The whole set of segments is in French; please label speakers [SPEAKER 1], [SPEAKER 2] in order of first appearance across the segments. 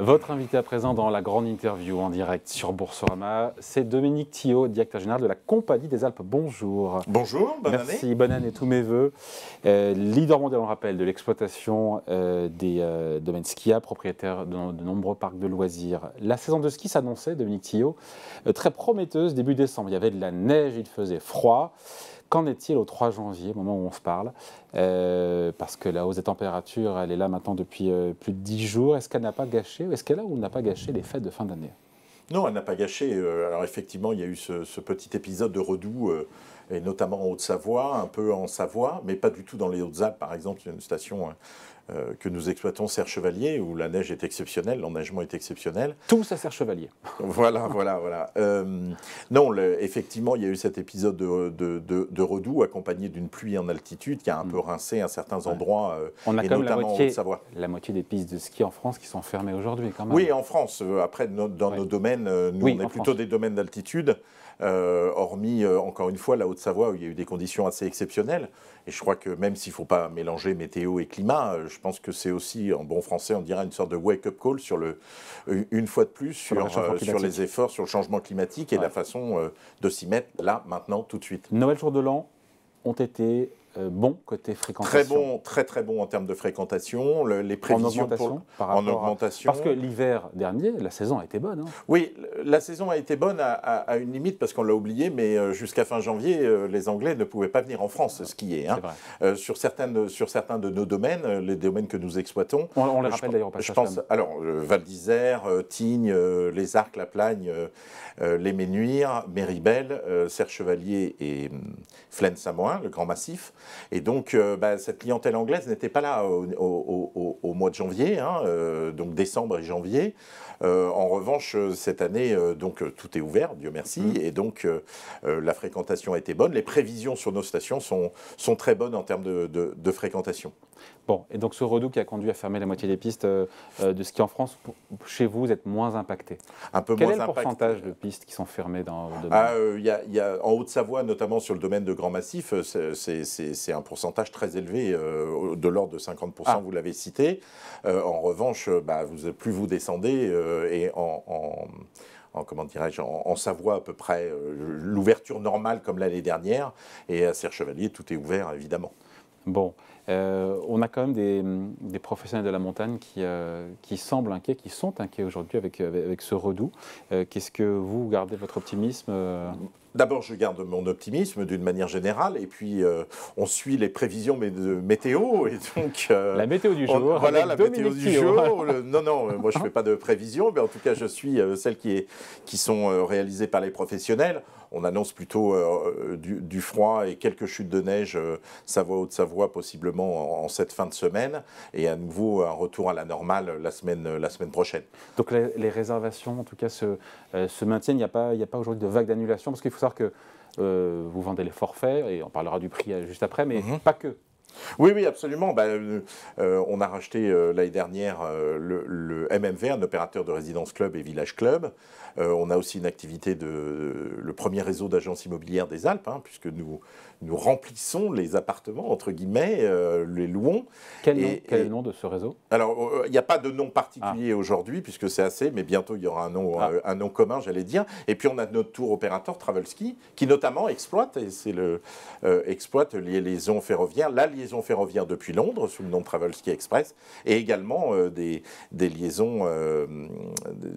[SPEAKER 1] Votre invité à présent dans la grande interview en direct sur Boursorama, c'est Dominique Thillot, directeur général de la Compagnie des Alpes. Bonjour. Bonjour, bonne Merci, année. Merci, bonne année, tous mes voeux. Euh, leader mondial, on rappelle, de l'exploitation euh, des euh, domaines skia propriétaire de, de, nombreux parcs de loisirs. La saison de ski s'annonçait, Dominique Thillot, très prometteuse début décembre. Il y avait de la neige, il faisait froid. Qu'en est-il au 3 janvier, moment où on se parle euh, Parce que la hausse des températures, elle est là maintenant depuis euh, plus de 10 jours. Est-ce qu'elle n'a pas gâché Est-ce qu'elle a ou n'a pas gâché les fêtes de fin d'année
[SPEAKER 2] Non, elle n'a pas gâché. Euh, alors effectivement, il y a eu ce, petit épisode de redoux. et notamment en Haute-Savoie, un peu en Savoie, mais pas du tout dans les Hautes-Alpes, par exemple, une station hein, euh, que nous exploitons Serre Chevalier, où la neige est exceptionnelle, l'enneigement est exceptionnel. Tous à Serre Chevalier. voilà, voilà, voilà. Euh, non, effectivement, il y a eu cet épisode de, de, redoux accompagné d'une pluie en altitude qui a un mm. peu rincé à certains endroits, euh, On a et quand notamment la moitié, La moitié des pistes de ski en France qui sont fermées aujourd'hui, quand Oui, en France. Après, dans nos domaines, nous, on est plutôt des domaines d'altitude. hormis encore une fois la Haute-Savoie où il y a eu des conditions assez exceptionnelles. Et je crois que même s'il ne faut pas mélanger météo et climat, je pense que c'est aussi, en bon français, on dirait une sorte de wake-up call sur le, une fois de plus sur, euh, les efforts sur le changement climatique et la façon euh, de s'y mettre là, maintenant, tout de suite. Noël, jour de l'an, ont été euh, bon côté fréquentation Très bon, très très bon en termes de fréquentation. les prévisions en augmentation, parce que
[SPEAKER 1] l'hiver dernier,
[SPEAKER 2] la saison a été bonne. Hein. Oui, la saison a été bonne à, une limite parce qu'on l'a oublié, mais euh, jusqu'à fin janvier, euh, les Anglais ne pouvaient pas venir en France skier. Hein. est. sur certaines, sur certains de nos domaines, les domaines que nous exploitons. On, les rappelle d'ailleurs. Je pense. Alors Val d'Isère, Tignes, les Arcs, la Plagne, les Ménuires, Méribel, Serre Chevalier et hum, Flaine Samoin, le Grand Massif. Et donc, euh, bah, cette clientèle anglaise n'était pas là au, mois de janvier, hein, euh, donc décembre et janvier. Euh, en revanche, cette année, donc tout est ouvert, Dieu merci, mm. et donc la fréquentation a été bonne. Les prévisions sur nos stations sont, très bonnes en termes de fréquentation. Bon, et donc ce redout qui a
[SPEAKER 1] conduit à fermer la moitié des pistes de euh, euh, de ski en France, chez vous, vous êtes moins impacté. Un peu Quel est le pourcentage de pistes qui sont fermées dans le ah, domaine
[SPEAKER 2] euh, y a, En Haute-Savoie, notamment sur le domaine de Grand Massif, c'est un pourcentage très élevé, de l'ordre de 50%, ah. vous l'avez cité. en revanche, bah, plus vous descendez, et en, comment dirais-je, en, Savoie à peu près l'ouverture normale comme l'année dernière. Et à Serre-Chevalier, tout est ouvert, évidemment. Bon, euh, on a quand même des,
[SPEAKER 1] professionnels de la montagne euh, qui, semblent inquiets, qui sont inquiets aujourd'hui avec, ce redout. Euh,
[SPEAKER 2] qu'est-ce que vous, gardez votre optimisme D'abord, je garde mon optimisme d'une manière générale, et puis on suit les prévisions de météo, et donc la météo du jour. voilà la météo du jour. non, non, moi je ne fais pas de prévisions, mais en tout cas, je suis celle celles qui, qui sont réalisées par les professionnels on annonce plutôt euh, euh, du, froid et quelques chutes de neige, euh, Savoie, Haute-Savoie, possiblement en, cette fin de semaine, et à nouveau un retour à la normale la semaine, la semaine prochaine. Donc les, réservations, en tout cas, se,
[SPEAKER 1] maintiennent. Il n'y a pas, il a pas aujourd'hui de vague d'annulation, parce qu'il faut savoir que vous vendez les forfaits, et
[SPEAKER 2] on parlera du prix juste après, mais mhm. pas que. Oui, oui, absolument. Ben, euh, euh, on a racheté euh, l'année dernière le, MMV, un opérateur de résidence club et village club. on a aussi une activité de le premier réseau d'agences immobilières des Alpes, hein, puisque nous, nous remplissons les appartements, entre guillemets, les louons. Quel, quel est le nom de ce réseau Alors, il n'y a pas de nom particulier ah. aujourd'hui, puisque c'est assez, mais bientôt il y aura un nom, ah. un nom commun, j'allais dire. Et puis on a notre tour opérateur Travelski, qui notamment exploite, et c'est le, exploite les liaisons ferroviaires, la liaisons ferroviaires depuis Londres, sous le nom Travelski Express, et également euh, des, des, liaisons euh,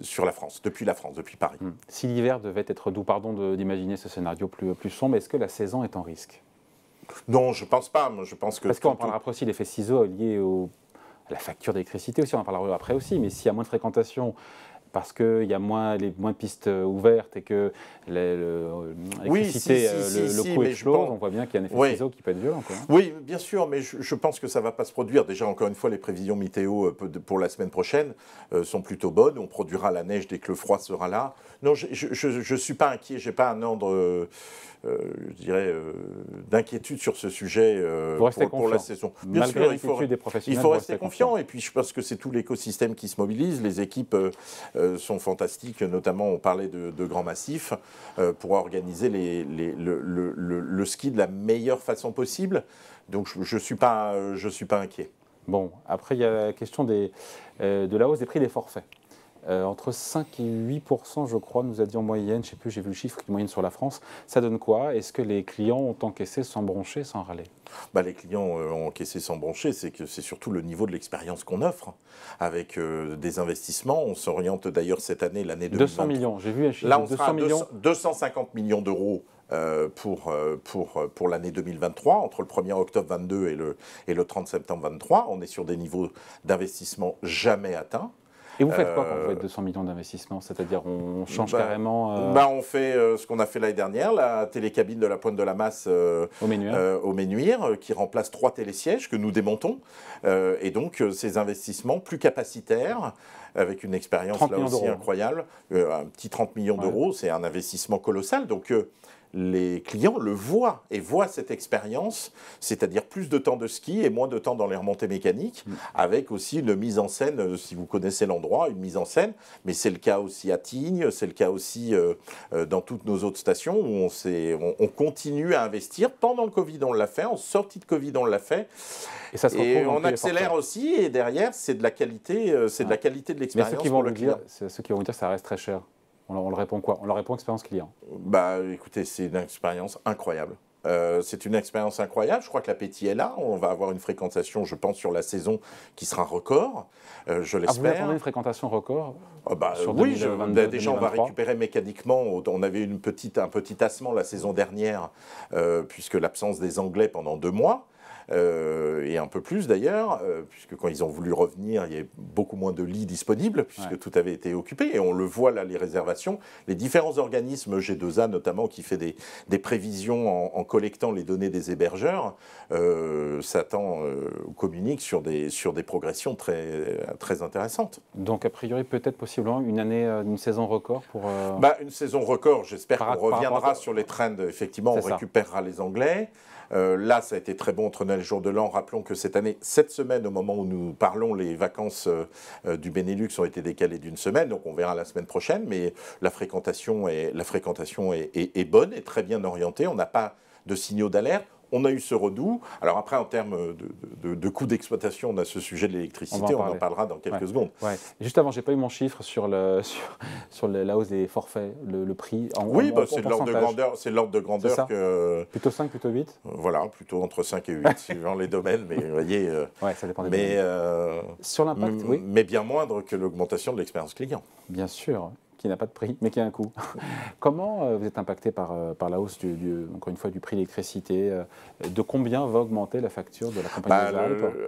[SPEAKER 2] sur la France, depuis la France, depuis
[SPEAKER 1] Paris. Hmm. Si l'hiver devait être doux, pardon d'imaginer ce scénario plus, plus sombre, est-ce que la saison est en risque
[SPEAKER 2] non, je pense pas. Moi, je
[SPEAKER 1] pense que Parce qu'on parlera après aussi l'effet ciseaux lié au, à la facture d'électricité aussi, on en parlera après aussi, mais s'il y a moins de fréquentation parce qu'il y a moins, les, moins de
[SPEAKER 2] pistes euh, ouvertes et que euh, l'électricité, euh, le, si, si, si, le, coût explose, on voit bien qu'il y a un effet oui. qui
[SPEAKER 1] peut être violent. Oui,
[SPEAKER 2] bien sûr, mais je, pense que ça ne va pas se produire. Déjà, encore une fois, les prévisions météo pour la semaine prochaine sont plutôt bonnes. On produira la neige dès que le froid sera là. Non, je ne suis pas inquiet, je n'ai pas un ordre, je dirais, d'inquiétude sur ce sujet pour, la saison. Malgré sûr, il faut, des professionnels, il faut rester, confiant. Et puis, je pense que c'est tout l'écosystème qui se mobilise, les équipes euh, sont fantastiques, notamment on parlait de, grands massifs, euh, pour organiser le, ski de la meilleure façon possible. Donc je ne suis, pas, euh, suis pas inquiet. Bon, après il y a
[SPEAKER 1] la question de la hausse des prix des forfaits. Euh, entre 5 et 8 je crois, nous a dit en moyenne, je ne sais plus, j'ai vu le chiffre moyenne sur la France. Ça donne quoi Est-ce que les clients ont encaissé
[SPEAKER 2] sans broncher, sans râler bah, les clients euh, ont encaissé sans broncher, c'est que c'est surtout le niveau de l'expérience qu'on offre. Hein. Avec euh, des investissements, on s'oriente d'ailleurs cette année, l'année 200 millions,
[SPEAKER 1] j'ai vu un chiffre. Là, on sera à millions.
[SPEAKER 2] 250 millions d'euros pour, pour, pour l'année 2023, entre le 1er octobre 22 et le, et le 30 septembre 23. On est sur des niveaux d'investissement jamais atteints.
[SPEAKER 1] Et vous faites quoi quand vous faites
[SPEAKER 2] 200 euh, millions d'investissements C'est-à-dire on change bah, carrément euh, bah On fait euh, ce qu'on a fait l'année dernière, la télécabine de la Pointe de la Masse au Ménuire, qui remplace trois télésièges que nous démontons. et donc ces investissements plus capacitaires avec une expérience là aussi incroyable. un petit 30 millions d'euros, c'est un investissement colossal. Donc, les clients le voient et voient cette expérience, c'est-à-dire plus de temps de ski et moins de temps dans les remontées mécaniques, mm. avec aussi une mise en scène, euh, si vous connaissez l'endroit, une mise en scène, mais c'est le cas aussi à Tignes, c'est le cas aussi euh, euh, dans toutes nos autres stations où on, continue à investir. Pendant le Covid, on l'a fait, en sortie de Covid, on l'a fait. Et, on accélère aussi, et derrière, c'est de la qualité, c'est de, la qualité de l'expérience. Mais ceux qui, vont le dire,
[SPEAKER 1] ceux qui vont dire, ça reste très cher on,
[SPEAKER 2] leur répond quoi On leur répond expérience client. Bah, écoutez, c'est une expérience incroyable. Euh, c'est une expérience incroyable. Je crois que l'appétit est là. On va avoir une fréquentation, je pense, sur la saison qui sera un record. Euh, je ah, l'espère. vous une
[SPEAKER 1] fréquentation record oh, bah, sur Oui, 2022, bah, déjà, on va récupérer
[SPEAKER 2] mécaniquement. On avait une petite, un petit tassement la saison dernière, euh, puisque l'absence des Anglais pendant deux mois. Euh, et un peu plus d'ailleurs, euh, puisque quand ils ont voulu revenir, il y avait beaucoup moins de lits disponibles, puisque tout avait été occupé. Et on le voit là, les réservations, les différents organismes, G2A notamment, qui fait des, prévisions en, collectant les données des hébergeurs, euh, s'attend ou communique sur des, sur des progressions très, très intéressantes.
[SPEAKER 1] Donc a priori, peut-être possiblement une année, une saison record
[SPEAKER 2] pour... Bah, une saison record, j'espère qu'on reviendra sur les trends. Effectivement, on récupérera les Anglais. là, ça a été très bon entre le jour de l'an. Rappelons que cette année, cette semaine, au moment où nous parlons, les vacances euh, euh, du Benelux ont été décalées d'une semaine, donc on verra la semaine prochaine, mais la fréquentation est, la fréquentation est, est bonne et très bien orientée. On n'a pas de signaux d'alerte. On a eu ce redout. Alors après, en termes de, coûts d'exploitation, on a ce sujet de l'électricité. On, en parlera dans quelques secondes.
[SPEAKER 1] Juste avant, j'ai pas eu mon chiffre sur, le, sur, la hausse des
[SPEAKER 2] forfaits, le, prix. En, oui, bah, c'est de l'ordre de grandeur. C'est l'ordre de grandeur que. Plutôt 5, plutôt 8 euh, Voilà, plutôt entre 5 et 8, suivant les domaines. Mais vous voyez. Euh, ouais, ça dépend des mais, euh, Sur l'impact, oui. Mais bien moindre que l'augmentation de l'expérience client. Bien sûr qui n'a pas de prix, mais qui
[SPEAKER 1] a un coût. Comment euh, vous êtes impacté par, euh, par la hausse, du, encore une fois, du prix de l'électricité euh, De combien va augmenter la facture de la compagnie bah,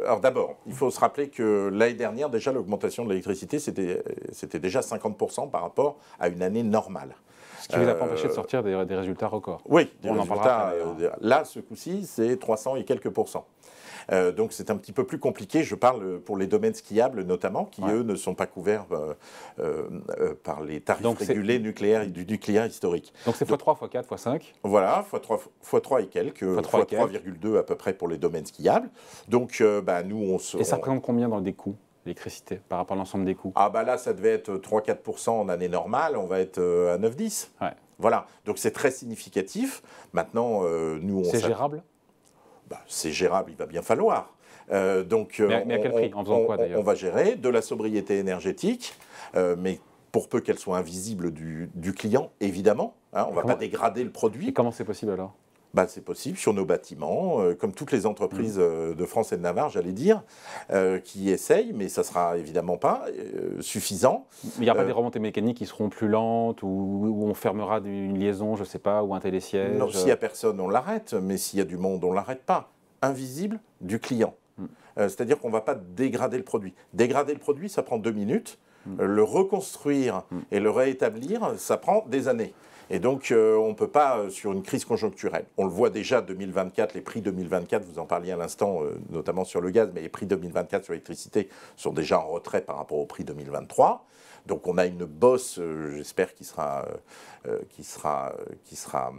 [SPEAKER 2] Alors d'abord, il faut se rappeler que l'année dernière, déjà, l'augmentation de l'électricité, c'était déjà 50% par rapport à une année normale. Ce qui ne vous a pas empêché de sortir
[SPEAKER 1] des, résultats records.
[SPEAKER 2] Oui, des résultats, là, ce coup-ci, c'est 300 et quelques pourcents. Euh, donc c'est un petit peu plus compliqué. Je parle euh, pour les domaines skiables notamment, qui eux ne sont pas couverts euh, par les tarifs régulés nucléaires et du nucléaire historique. Donc c'est
[SPEAKER 1] x3, x4, x5
[SPEAKER 2] Voilà, x3, x3 et quelques, x3,2 à peu près pour les domaines skiables. Donc bah, nous, on se. Et ça représente combien dans les coûts l'électricité par rapport à l'ensemble des coûts Ah bah là, ça devait être 3-4% en année normale, on va être à 9-10. Ouais. Voilà, donc c'est très significatif. Maintenant, nous, on... C'est gérable bah, c'est gérable, il va bien falloir. Euh, donc, euh, mais quel prix En faisant on, quoi d'ailleurs On va gérer de la sobriété énergétique, euh, mais pour peu qu'elle soit invisible du, client, évidemment. Hein, on ne va pas dégrader le produit. Et comment c'est possible alors bah, c'est possible sur nos bâtiments, euh, comme toutes les entreprises mm. euh, de France et de Navarre, j'allais dire, euh, qui essayent, mais ça sera évidemment pas suffisant. Il n'y aura pas des remontées mécaniques qui seront plus lentes ou, on fermera une liaison, je ne sais pas, ou un télésiège Non, s'il n'y a personne, on l'arrête, mais s'il y a du monde, on ne l'arrête pas. Invisible du client. Mm. C'est-à-dire qu'on ne va pas dégrader le produit. Dégrader le produit, ça prend deux minutes. Mm. Le reconstruire et le réétablir, ça prend des années. Et donc, euh, on ne peut pas, euh, sur une crise conjoncturelle, on le voit déjà 2024, les prix 2024, vous en parliez à l'instant, euh, notamment sur le gaz, mais les prix 2024 sur l'électricité sont déjà en retrait par rapport aux prix 2023. Donc on a une bosse, euh, j'espère, qui sera, euh, euh, qui sera, qui sera,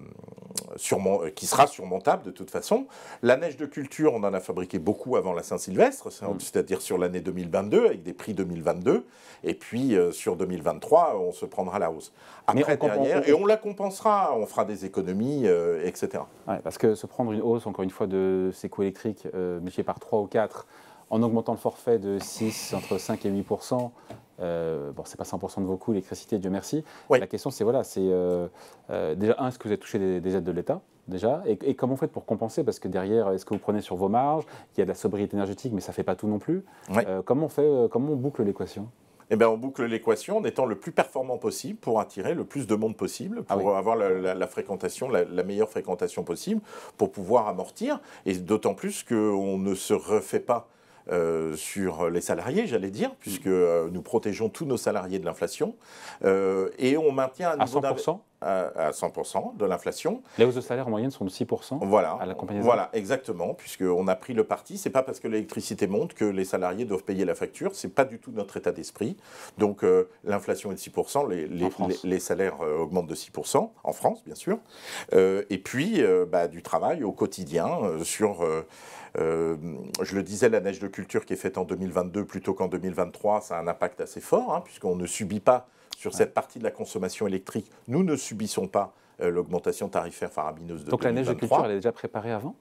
[SPEAKER 2] qui sera surmontable de toute façon. La neige de culture, on en a fabriqué beaucoup avant la Saint-Sylvestre, c'est-à-dire mm. sur l'année 2022 avec des prix 2022, et puis sur 2023, on se prendra la hausse. et on la compensera, on fera des économies, etc. parce que se prendre une
[SPEAKER 1] hausse, encore une fois, de ces coûts électriques euh, par 3 ou 4 en augmentant le forfait de 6, entre 5 et 8 euh, bon, c'est pas 100% de vos coûts, l'électricité, Dieu merci. La question, c'est voilà, c'est euh, euh, déjà un, est-ce que vous avez touché des, aides de l'État déjà et, comment vous faites pour compenser Parce que derrière, est-ce que vous prenez sur vos marges Il y a de la sobriété énergétique, mais ça fait pas tout non plus. Euh, comment on
[SPEAKER 2] fait Comment on boucle l'équation eh bien, on boucle l'équation en étant le plus performant possible pour attirer le plus de monde possible, ah pour avoir la, fréquentation, la, la, meilleure fréquentation possible, pour pouvoir amortir. Et d'autant plus qu'on ne se refait pas euh, sur les salariés, j'allais dire, puisque euh, nous protégeons tous nos salariés de l'inflation. Euh, et on maintient un niveau à à 100% de l'inflation. Les hausses de salaire en moyenne sont de 6% voilà, à la compagnie Voilà, exactement, puisqu'on a pris le parti. C'est pas parce que l'électricité monte que les salariés doivent payer la facture. C'est pas du tout notre état d'esprit. Donc euh, l'inflation est de 6%, les, salaires euh, augmentent de 6%, en France, bien sûr. Euh, et puis, bah, du travail au quotidien sur. je le disais, la neige de culture qui est faite en 2022 plutôt qu'en 2023, ça a un impact assez fort, hein, puisqu'on ne subit pas sur cette partie de la consommation électrique, nous ne subissons pas euh, l'augmentation tarifaire farabineuse de Donc la neige de culture, elle est
[SPEAKER 1] déjà préparée avant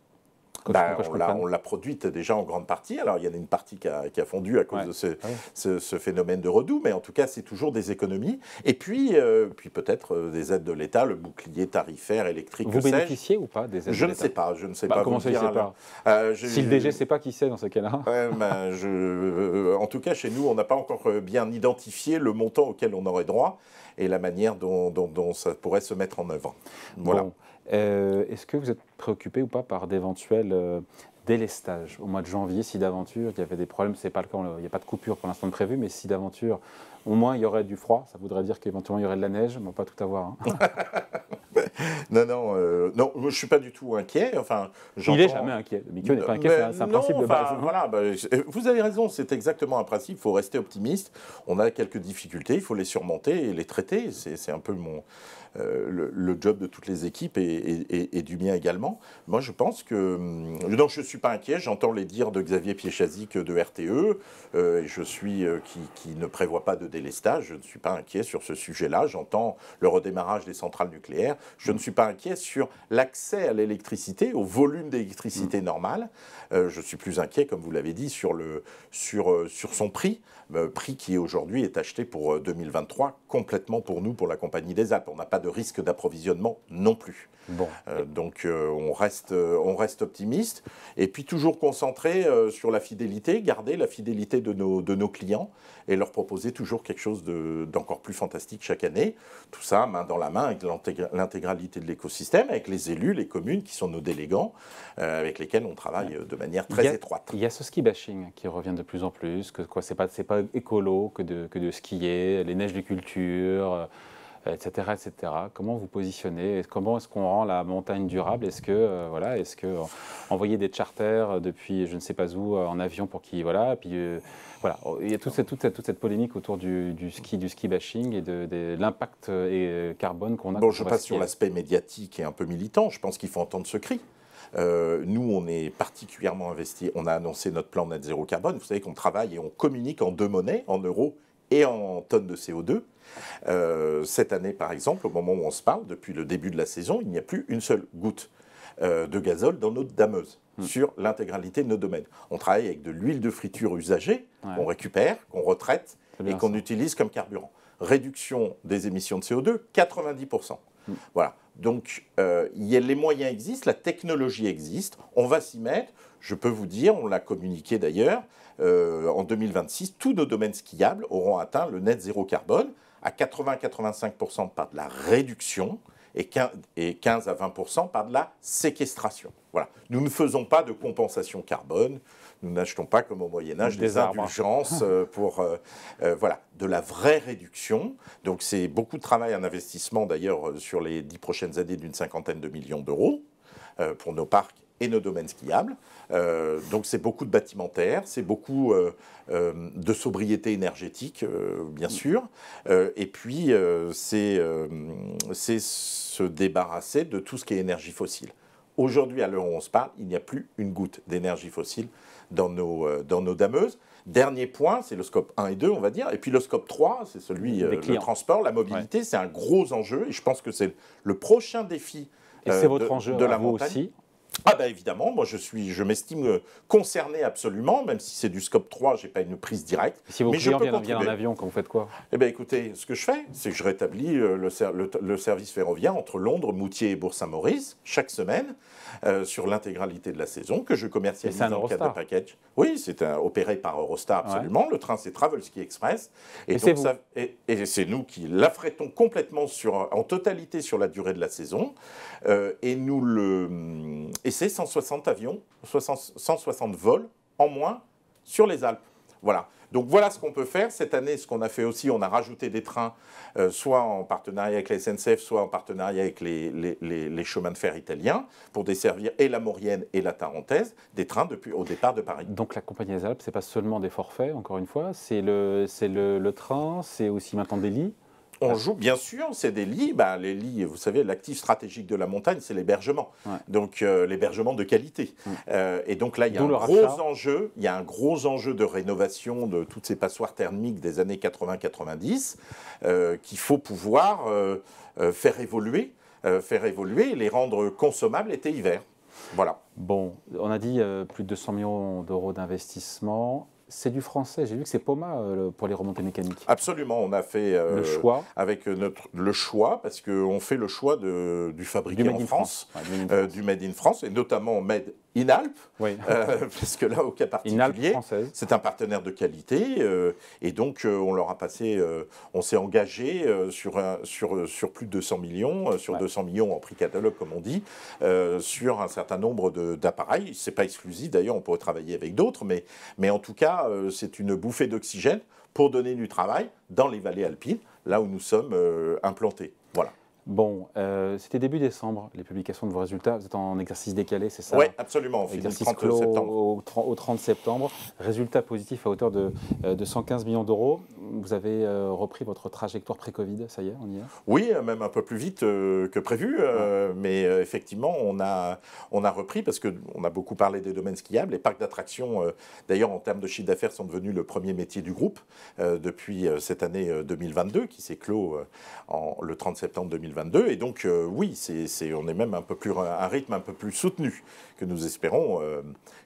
[SPEAKER 2] bah, on, l'a, produite déjà en grande partie. Alors, il y en a une partie qui a, fondu à cause de ah ce, phénomène de redoux, mais en tout cas, c'est toujours des économies. Et puis, euh, puis peut-être euh, des aides de l'État, le bouclier tarifaire électrique. Vous bénéficiez
[SPEAKER 1] ou pas des aides Je de ne sais pas, je ne sais bah, pas. Comment pas
[SPEAKER 2] euh, Si le DG ne sait pas, qui sait dans ce cas-là ben, En tout cas, chez nous, on n'a pas encore bien identifié le montant auquel on aurait droit et la manière dont, ça pourrait se mettre en œuvre. Voilà.
[SPEAKER 1] Euh, est-ce que vous êtes préoccupé ou pas par d'éventuels euh, délestages au mois de janvier Si d'aventure il y avait des problèmes, c'est pas le cas, il n'y a pas de coupure pour l'instant prévu mais si d'aventure au moins il y aurait du froid, ça voudrait dire qu'éventuellement il y aurait de la neige, mais on va pas tout
[SPEAKER 2] avoir. voir. Hein. non, non, euh, non, je ne suis pas du tout inquiet. Enfin, Il n'est jamais inquiet. pas inquiet, c'est voilà, bah, vous avez raison, c'est exactement un principe. Il faut rester optimiste. On a quelques difficultés, il faut les surmonter et les traiter. C'est un peu mon, euh, le, job de toutes les équipes et, du mien également. Moi, je pense que. Hum, non, je ne suis pas inquiet. J'entends les dires de Xavier Piechazic de RTE. Euh, je suis qui, ne prévoit pas de délestage. Je ne suis pas inquiet sur ce sujet-là. J'entends le redémarrage des centrales nucléaires je ne suis pas inquiet sur l'accès à l'électricité, au volume d'électricité mm. normal. Euh, je suis plus inquiet, comme vous l'avez dit, sur, le, sur, euh, sur son prix, euh, prix qui aujourd'hui est acheté pour 2023 euh, complètement pour nous, pour la Compagnie des Alpes. On n'a pas de risque d'approvisionnement non plus. Bon. Euh, donc on, reste, on reste optimiste et puis toujours concentré sur la fidélité, garder la fidélité de nos, de nos clients et leur proposer toujours quelque chose d'encore plus fantastique chaque année. Tout ça main dans la main avec l'intégralité de l'écosystème, avec les élus, les communes qui sont nos délégants, avec lesquels on travaille de manière très étroite. Il y a ce ski bashing qui revient de plus en plus, que quoi, c'est
[SPEAKER 1] pas, c'est pas écolo que de, que de skier, les neiges de culture, etc., euh, etc. Comment vous positionnez Comment est-ce qu'on rend la montagne durable Est-ce que, euh, voilà, est-ce que euh, des charters depuis je ne sais pas où en avion pour qui, voilà, puis voilà, oh, il y a toute cette, toute cette, polémique autour du, du, ski, du ski bashing et de, de l'impact
[SPEAKER 2] carbone qu'on a. Bon, je passe sur l'aspect médiatique et un peu militant. Je pense qu'il faut entendre ce cri. Euh, nous, on est particulièrement investis. On a annoncé notre plan net zéro carbone. Vous savez qu'on travaille et on communique en deux monnaies, en euros et en tonnes de CO2. Euh, cette année, par exemple, au moment où on se parle, depuis le début de la saison, il n'y a plus une seule goutte euh, de gazole dans notre dameuse hmm. sur l'intégralité de nos domaines. On travaille avec de l'huile de friture usagée on qu'on récupère, qu'on retraite et qu'on utilise comme carburant. Réduction des émissions de CO2, 90%. Hmm. Voilà. Donc, euh, les moyens existent, la technologie existe, on va s'y mettre. Je peux vous dire, on l'a communiqué d'ailleurs, euh, en 2026, tous nos domaines skiables auront atteint le net zéro carbone à 80-85% par de la réduction et 15 à 20% par de la séquestration. Voilà. Nous ne faisons pas de compensation carbone, nous n'achetons pas comme au Moyen Âge des, indulgences euh, pour euh, euh, voilà de la vraie réduction. Donc c'est beaucoup de travail, un investissement d'ailleurs sur les dix prochaines années d'une cinquantaine de millions d'euros pour nos parcs et nos domaines skiables. donc c'est beaucoup de bâtimentaires, c'est beaucoup de sobriété énergétique, bien mm. sûr. et puis c'est se débarrasser de tout ce qui est énergie fossile. Aujourd'hui, à l'heure où on se parle, il n'y a plus une goutte d'énergie fossile dans nos, euh, dans nos dameuses. Dernier point, c'est le scope 1 et 2, on va dire. Et puis le scope 3, c'est celui, euh, le transport, la mobilité, c'est un gros enjeu. Et je pense que c'est le prochain défi et c'est euh, votre de, enjeu de la aussi, ah ben évidemment, moi je suis, je m'estime euh, concerné absolument, même si c'est du scope 3, j'ai pas une prise directe. Si vos mais clients en avion, quand vous faites quoi Eh ben écoutez, ce que je fais, c'est que je rétablis euh, le, service ferroviaire entre Londres, Moutier et Bourg-Saint-Maurice chaque semaine euh, sur l'intégralité de la saison que je commercialise en dans le cadre d'un package. Oui, c'est opéré par Eurostar absolument. Le train c'est Travelski Express et, et, donc, et, c'est nous qui l'affrétons complètement sur, en totalité sur la durée de la saison et nous le et c'est 160 avions, 160 vols en moins sur les Alpes. Voilà. Donc voilà ce qu'on peut faire. Cette année, ce qu'on a fait aussi, on a rajouté des trains, euh, soit en partenariat avec la SNCF, soit en partenariat avec les, chemins de fer italiens, pour desservir et la Maurienne et la Tarentaise, des trains depuis au départ de Paris. Donc la Compagnie des Alpes, ce n'est pas seulement des forfaits, encore une fois, c'est le, le, le train, c'est aussi maintenant des lits on joue, bien sûr, c'est des lits. Bah, les lits, vous savez, l'actif stratégique de la montagne, c'est l'hébergement. Donc, euh, l'hébergement de qualité. Euh, et donc là, il y a un gros enjeu. Il y a un gros enjeu de rénovation de toutes ces passoires thermiques des années 80-90 euh, qu'il faut pouvoir faire évoluer, faire évoluer, les rendre consommables été-hiver. Voilà.
[SPEAKER 1] Bon, on a dit plus de 200 millions d'euros d'investissement c'est du français. J'ai vu que c'est Poma euh, pour les remontées mécaniques.
[SPEAKER 2] Absolument, on a fait euh, le choix avec notre le choix parce qu'on fait le choix de, du fabriqué en France, du, made in France et notamment Made in Alpes, euh, parce que là au cas particulier, c'est un partenaire de qualité et donc on leur a passé, on s'est engagé sur sur sur plus de 200 millions, sur 200 millions en prix catalogue comme on dit, sur un certain nombre d'appareils. C'est pas exclusif d'ailleurs, on pourrait travailler avec d'autres, mais mais en tout cas euh, c'est une bouffée d'oxygène pour donner du travail dans les vallées alpines, là où nous sommes euh, implantés. Voilà.
[SPEAKER 1] Bon, euh, c'était début décembre, les publications de vos résultats. Vous êtes en exercice décalé, c'est ça Oui,
[SPEAKER 2] absolument. exercice clos
[SPEAKER 1] Au, 30 septembre. Résultat positif à hauteur de 115 millions d'euros vous avez euh, repris votre trajectoire pré-Covid, ça y est, on y est
[SPEAKER 2] Oui, euh, même un peu plus vite euh, que prévu, mais effectivement, on a, on a repris parce qu'on a beaucoup parlé des domaines skiables. Les parcs d'attractions, d'ailleurs, en termes de chiffre d'affaires, sont devenus le premier métier du groupe depuis cette année 2022, qui s'est clos en, le 30 septembre 2022. Et donc, oui, c'est on est même un peu plus, un rythme un peu plus soutenu que nous espérons,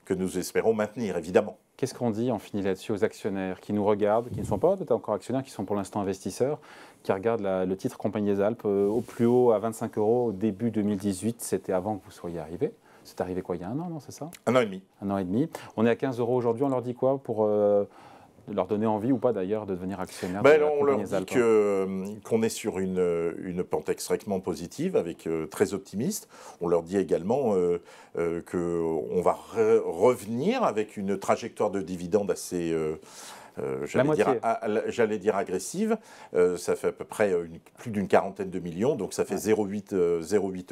[SPEAKER 2] que nous espérons maintenir, évidemment. Qu'est-ce qu'on dit, on finit là-dessus, aux actionnaires qui nous
[SPEAKER 1] regardent, qui ne sont pas peut encore actionnaires, qui sont pour l'instant investisseurs, qui regardent le titre Compagnie des Alpes euh, au plus haut à 25 euros au début 2018, c'était avant que vous soyez arrivés. C'est arrivé quoi, il y a un an, non, c'est ça Un an et demi. Un an et demi. On est à 15 euros aujourd'hui, on leur dit quoi pour... Euh, de leur donner envie ou pas d'ailleurs de devenir actionnaire ben On leur dit
[SPEAKER 2] euh, qu'on est sur une, euh, une, pente extrêmement positive, avec euh, très optimiste. On leur dit également qu'on va revenir avec une trajectoire de dividendes assez euh, j'allais dire, j'allais dire agressive. Euh, ça fait à peu près plus d'une quarantaine de millions, donc ça fait 0,8 euh,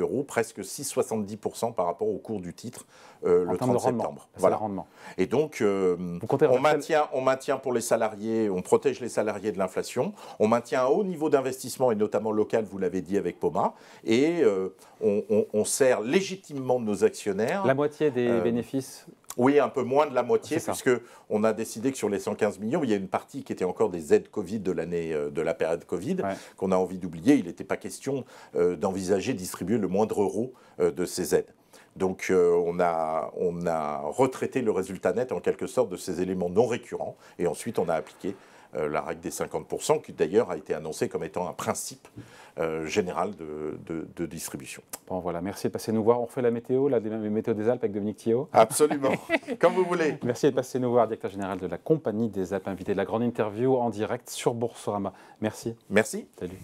[SPEAKER 2] euros, presque 6,70% par rapport au cours du titre le 30 septembre. Voilà. Rendement. Et donc, on, maintient, on maintient pour les salariés, on protège les salariés de l'inflation, on maintient un haut niveau d'investissement, et notamment local, vous l'avez dit avec Poma, et on, on, sert légitimement nos actionnaires. La moitié des bénéfices oui, un peu moins de la moitié, puisque on a décidé que sur les 115 millions, il y a une partie qui était encore des aides Covid de l'année euh, de la période Covid qu'on a envie d'oublier. Il n'était pas question euh, d'envisager de distribuer le moindre euro euh, de ces aides. Donc on, a, on a retraité le résultat net en quelque sorte de ces éléments non récurrents et ensuite on a appliqué euh, la règle des 50%, qui d'ailleurs a été annoncée comme étant un principe euh, général de, distribution. Bon, voilà, merci de passer nous voir. On refait la météo, la météo des Alpes avec Dominique
[SPEAKER 1] Thio. Absolument, comme vous voulez. Merci de passer nous voir, directeur général de la Compagnie des Alpes, invité de la grande interview en direct sur Boursorama. Merci. Merci. Salut.